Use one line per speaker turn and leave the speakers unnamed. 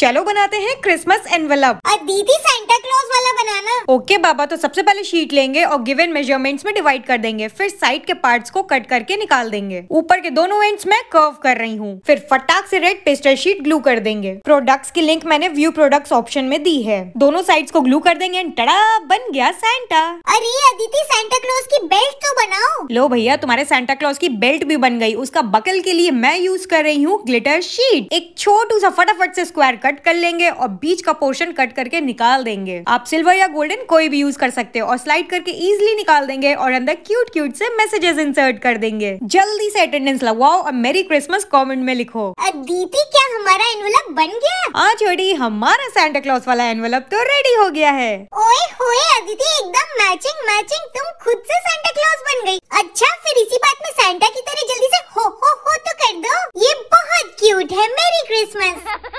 चलो बनाते हैं क्रिसमस एनवलप दीदी सेंटा क्लॉज वाला ओके बाबा तो सबसे पहले शीट लेंगे और गिवन मेजरमेंट्स में डिवाइड कर देंगे फिर साइड के पार्ट्स को कट करके निकाल देंगे ऊपर के दोनों एंड्स में कर्व कर रही हूँ फिर फटाक से रेड पेस्टर शीट ग्लू कर देंगे प्रोडक्ट्स की लिंक मैंने व्यू प्रोडक्ट्स ऑप्शन में दी है दोनों साइड्स को ग्लू कर देंगे टड़ा बन गया सेंटा अरे अदिति सेंटा क्लॉज की बेल्ट तो बनाओ लो भैया तुम्हारे सेंटा क्लॉज की बेल्ट भी बन गई उसका बकल के लिए मैं यूज कर रही हूँ ग्लिटर शीट एक छोटू सा फटाफट से स्क्वायर कट कर लेंगे और बीच का पोर्शन कट करके निकाल देंगे आप सिल्वर या गोल्डन बटन कोई भी यूज कर सकते हो और स्लाइड करके इजिली निकाल देंगे और अंदर क्यूट क्यूट से मैसेजेस इंसर्ट कर देंगे जल्दी से अटेंडेंस लगवाओ और मेरी क्रिसमस कॉमेंट में लिखो दीदी क्या हमारा एनवलप बन गया हाँ छोटी हमारा सेंटा क्लॉस वाला एनवलप तो रेडी हो गया है
ओए होए अदिति एकदम मैचिंग मैचिंग तुम खुद से सेंटा क्लॉस बन गई अच्छा फिर इसी बात में सेंटा की तरह जल्दी से हो हो हो तो कर दो ये बहुत क्यूट है मेरी क्रिसमस